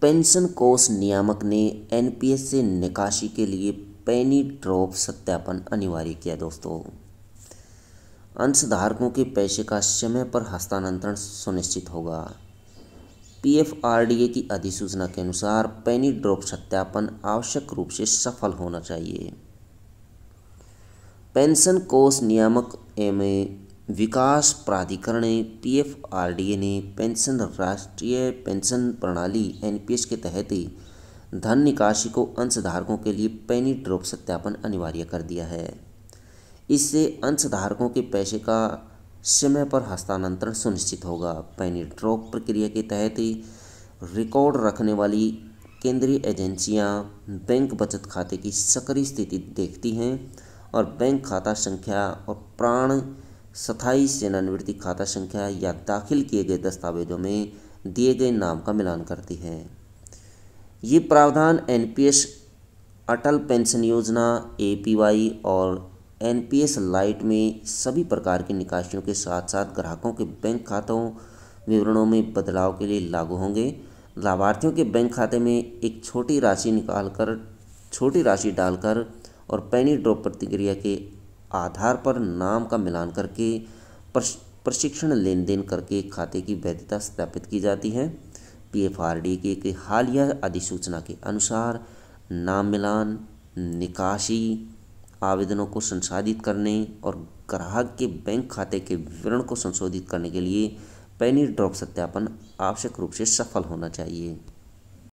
pension कोष नियामक ने एनपीएस से निकासी के लिए पैनी ड्रॉप सत्यापन अनिवार्य किया दोस्तों अंशधारकों के पैसे का समय पर हस्तांतरण सुनिश्चित होगा पीएफआरडीए की अधिसूचना के अनुसार पैनी ड्रॉप सत्यापन आवश्यक रूप से सफल होना चाहिए पेंशन कोष नियामक एम विकास प्राधिकरण PFRDA F R D A ने पेंशन राष्ट्रीय पेंशन प्रणाली एन पी एस के तहत ही धन निकासी को अंशधारकों के लिए पैनी ड्रॉप सत्यापन अनिवार्य कर दिया है इससे अंशधारकों के पैसे का समय पर हस्तांतरण सुनिश्चित होगा पैनी ड्रॉप प्रक्रिया के तहत ही रिकॉर्ड रखने वाली केंद्रीय एजेंसियां बैंक बचत खाते की सक्रिय स्थिति देखती हैं और बैंक खाता संख्या और प्राण सत्ताईस सेनानिवृत्ति खाता संख्या या दाखिल किए गए दस्तावेजों में दिए गए नाम का मिलान करती है ये प्रावधान एन अटल पेंशन योजना ए और एन लाइट में सभी प्रकार के निकासियों के साथ साथ ग्राहकों के बैंक खातों विवरणों में बदलाव के लिए लागू होंगे लाभार्थियों के बैंक खाते में एक छोटी राशि निकाल कर छोटी राशि डालकर और पैनी ड्रॉप प्रतिक्रिया के आधार पर नाम का मिलान करके प्रशिक्षण लेन देन करके खाते की वैधता स्थापित की जाती है पीएफआरडी डी के हालिया अधिसूचना के अनुसार नाम मिलान निकासी आवेदनों को संसाधित करने और ग्राहक के बैंक खाते के विवरण को संशोधित करने के लिए पेनी ड्रॉप सत्यापन आवश्यक रूप से सफल होना चाहिए